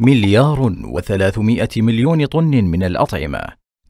مليار وثلاثمائة مليون طن من الأطعمة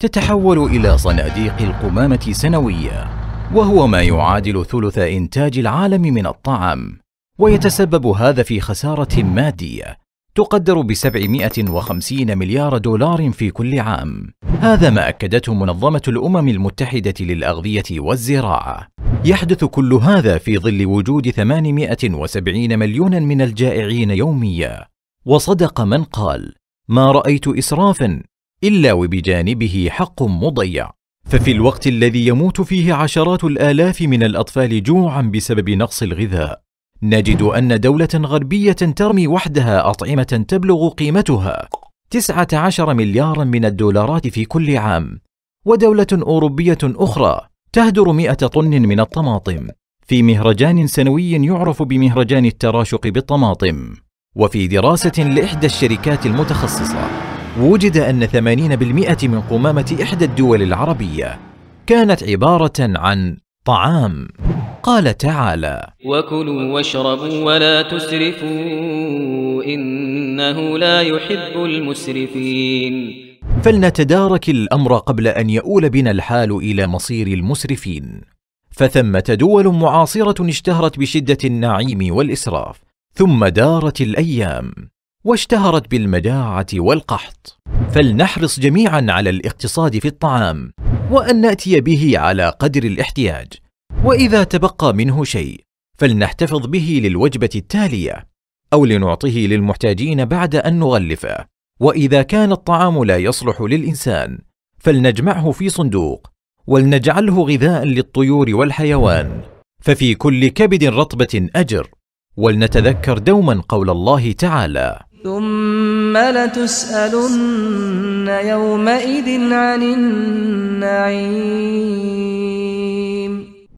تتحول إلى صناديق القمامة سنوية وهو ما يعادل ثلث إنتاج العالم من الطعام ويتسبب هذا في خسارة مادية تقدر ب 750 مليار دولار في كل عام هذا ما أكدته منظمة الأمم المتحدة للأغذية والزراعة يحدث كل هذا في ظل وجود 870 مليون من الجائعين يوميا وصدق من قال ما رايت اسرافا الا وبجانبه حق مضيع ففي الوقت الذي يموت فيه عشرات الالاف من الاطفال جوعا بسبب نقص الغذاء نجد ان دوله غربيه ترمي وحدها اطعمه تبلغ قيمتها 19 مليارا من الدولارات في كل عام ودوله اوروبيه اخرى تهدر 100 طن من الطماطم في مهرجان سنوي يعرف بمهرجان التراشق بالطماطم وفي دراسة لإحدى الشركات المتخصصة وجد أن 80% من قمامة إحدى الدول العربية كانت عبارة عن طعام قال تعالى وكلوا واشربوا ولا تسرفوا إنه لا يحب المسرفين فلنتدارك الأمر قبل أن يؤول بنا الحال إلى مصير المسرفين فثمة دول معاصرة اشتهرت بشدة النعيم والإسراف ثم دارت الايام واشتهرت بالمجاعه والقحط فلنحرص جميعا على الاقتصاد في الطعام وان ناتي به على قدر الاحتياج واذا تبقى منه شيء فلنحتفظ به للوجبه التاليه او لنعطيه للمحتاجين بعد ان نغلفه واذا كان الطعام لا يصلح للانسان فلنجمعه في صندوق ولنجعله غذاء للطيور والحيوان ففي كل كبد رطبه اجر ولنتذكر دوما قول الله تعالى ثم لتسألن يومئذ عن النعيم